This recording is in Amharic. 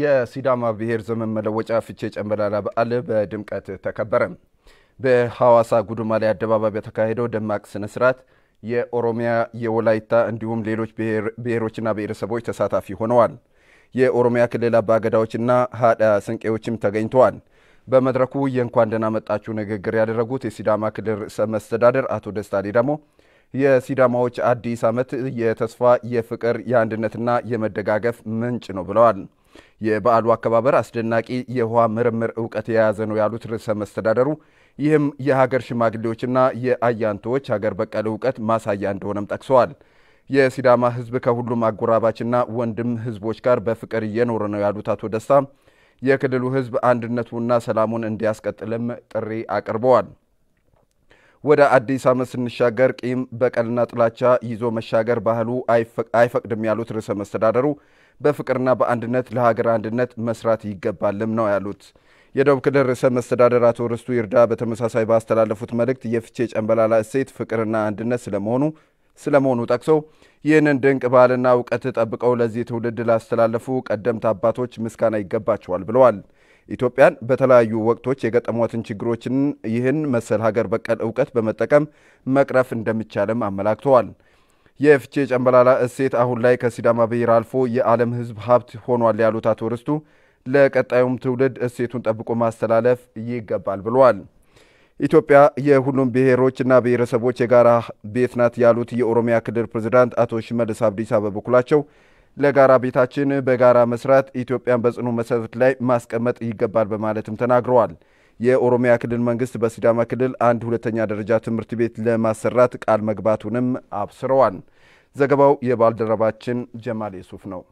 የሲዳማ ብሔር ዘመን መለወጫ ፍቼ ጨምበላላ በዓል በድምቀት ተከበረ። በሐዋሳ ጉዱማሌ አደባባይ በተካሄደው ደማቅ ስነ ስርዓት የኦሮሚያ፣ የወላይታ እንዲሁም ሌሎች ብሔሮችና ብሔረሰቦች ተሳታፊ ሆነዋል። የኦሮሚያ ክልል አባገዳዎችና ሀዳ ስንቄዎችም ተገኝተዋል። በመድረኩ የእንኳን ደህና መጣችሁ ንግግር ያደረጉት የሲዳማ ክልል ርዕሰ መስተዳደር አቶ ደስታ ሌዳሞ የሲዳማዎች አዲስ ዓመት የተስፋ የፍቅር፣ የአንድነትና የመደጋገፍ ምንጭ ነው ብለዋል። የበዓሉ አከባበር አስደናቂ የውሃ ምርምር እውቀት የያዘ ነው ያሉት ርዕሰ መስተዳደሩ ይህም የሀገር ሽማግሌዎችና የአያንቶዎች ሀገር በቀል እውቀት ማሳያ እንደሆነም ጠቅሰዋል። የሲዳማ ሕዝብ ከሁሉም አጎራባችና ወንድም ሕዝቦች ጋር በፍቅር እየኖረ ነው ያሉት አቶ ደስታ የክልሉ ሕዝብ አንድነቱና ሰላሙን እንዲያስቀጥልም ጥሪ አቅርበዋል። ወደ አዲስ ዓመት ስንሻገር ቂም በቀልና ጥላቻ ይዞ መሻገር ባህሉ አይፈቅድም ያሉት ርዕሰ መስተዳደሩ በፍቅርና በአንድነት ለሀገር አንድነት መስራት ይገባልም ነው ያሉት። የደቡብ ክልል ርዕሰ መስተዳደር አቶ ርስቱ ይርዳ በተመሳሳይ ባስተላለፉት መልእክት የፍቼ ጨንበላላ እሴት ፍቅርና አንድነት ስለመሆኑ ስለመሆኑ ጠቅሰው ይህንን ድንቅ ባህልና እውቀት ጠብቀው ለዚህ ትውልድ ላስተላለፉ ቀደምት አባቶች ምስጋና ይገባቸዋል ብለዋል። ኢትዮጵያን በተለያዩ ወቅቶች የገጠሟትን ችግሮችን ይህን መሰል ሀገር በቀል እውቀት በመጠቀም መቅረፍ እንደሚቻልም አመላክተዋል። የፍቼ ጨምበላላ እሴት አሁን ላይ ከሲዳማ ብሔር አልፎ የዓለም ሕዝብ ሀብት ሆኗል ያሉት አቶ ርስቱ ለቀጣዩም ትውልድ እሴቱን ጠብቆ ማስተላለፍ ይገባል ብለዋል። ኢትዮጵያ የሁሉም ብሔሮችና ብሔረሰቦች የጋራ ቤት ናት ያሉት የኦሮሚያ ክልል ፕሬዚዳንት አቶ ሽመልስ አብዲሳ በበኩላቸው ለጋራ ቤታችን በጋራ መስራት ኢትዮጵያን በጽኑ መሰረት ላይ ማስቀመጥ ይገባል በማለትም ተናግረዋል። የኦሮሚያ ክልል መንግስት በሲዳማ ክልል አንድ ሁለተኛ ደረጃ ትምህርት ቤት ለማሰራት ቃል መግባቱንም አብስረዋል። ዘገባው የባልደረባችን ጀማል የሱፍ ነው።